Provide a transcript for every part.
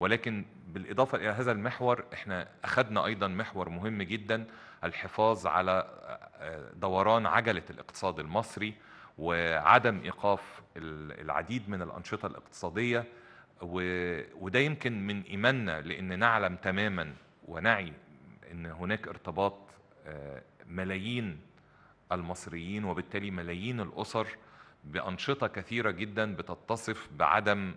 ولكن بالإضافة إلى هذا المحور إحنا أخذنا أيضا محور مهم جدا الحفاظ على آه، دوران عجلة الاقتصاد المصري وعدم إيقاف العديد من الأنشطة الاقتصادية وده يمكن من إيماننا لأن نعلم تماما ونعي أن هناك ارتباط آه، ملايين المصريين وبالتالي ملايين الأسر بانشطه كثيره جدا بتتصف بعدم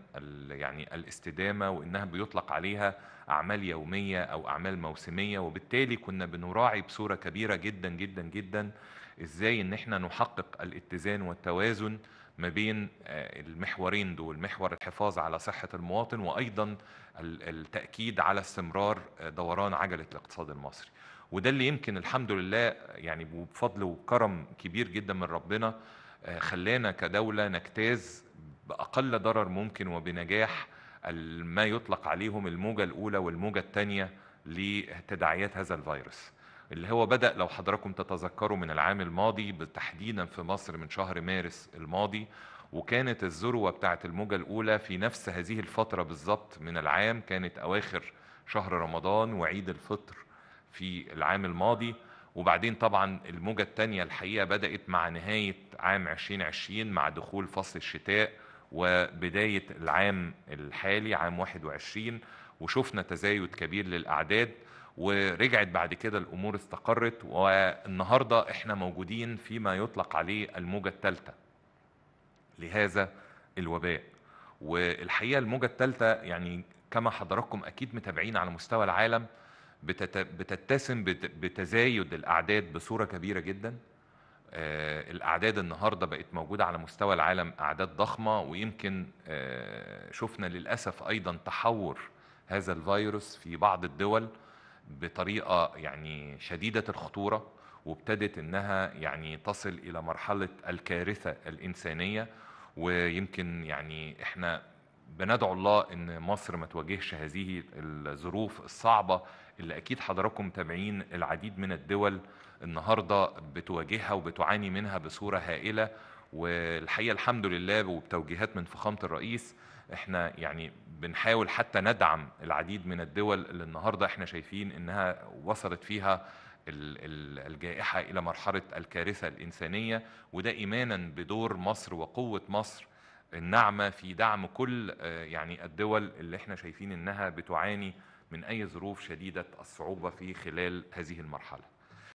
يعني الاستدامه وانها بيطلق عليها اعمال يوميه او اعمال موسميه وبالتالي كنا بنراعي بصوره كبيره جدا جدا جدا ازاي ان احنا نحقق الاتزان والتوازن ما بين آه، المحورين دول محور الحفاظ على صحه المواطن وايضا التاكيد على استمرار آه، دوران عجله الاقتصاد المصري وده اللي يمكن الحمد لله يعني بفضل وكرم كبير جدا من ربنا آه، خلانا كدولة نجتاز بأقل ضرر ممكن وبنجاح ما يطلق عليهم الموجة الأولى والموجة الثانية لتداعيات هذا الفيروس اللي هو بدأ لو حضراتكم تتذكروا من العام الماضي تحديدا في مصر من شهر مارس الماضي وكانت الذروة بتاعة الموجة الأولى في نفس هذه الفترة بالظبط من العام كانت أواخر شهر رمضان وعيد الفطر في العام الماضي وبعدين طبعا الموجة الثانية الحقيقة بدأت مع نهاية عام 2020 مع دخول فصل الشتاء وبداية العام الحالي عام 21 وشفنا تزايد كبير للأعداد ورجعت بعد كده الأمور استقرت والنهاردة احنا موجودين فيما يطلق عليه الموجة الثالثة لهذا الوباء والحقيقة الموجة الثالثة يعني كما حضراتكم أكيد متابعين على مستوى العالم بتتسم بتزايد الاعداد بصوره كبيره جدا آه، الاعداد النهارده بقت موجوده على مستوى العالم اعداد ضخمه ويمكن آه، شفنا للاسف ايضا تحور هذا الفيروس في بعض الدول بطريقه يعني شديده الخطوره وابتدت انها يعني تصل الى مرحله الكارثه الانسانيه ويمكن يعني احنا بندعو الله ان مصر ما تواجهش هذه الظروف الصعبه اللي اكيد حضراتكم متابعين العديد من الدول النهارده بتواجهها وبتعاني منها بصوره هائله والحقيقه الحمد لله وبتوجيهات من فخامه الرئيس احنا يعني بنحاول حتى ندعم العديد من الدول اللي النهارده احنا شايفين انها وصلت فيها الجائحه الى مرحله الكارثه الانسانيه وده ايمانا بدور مصر وقوه مصر الناعمه في دعم كل آه، يعني الدول اللي احنا شايفين انها بتعاني من اي ظروف شديده الصعوبه في خلال هذه المرحله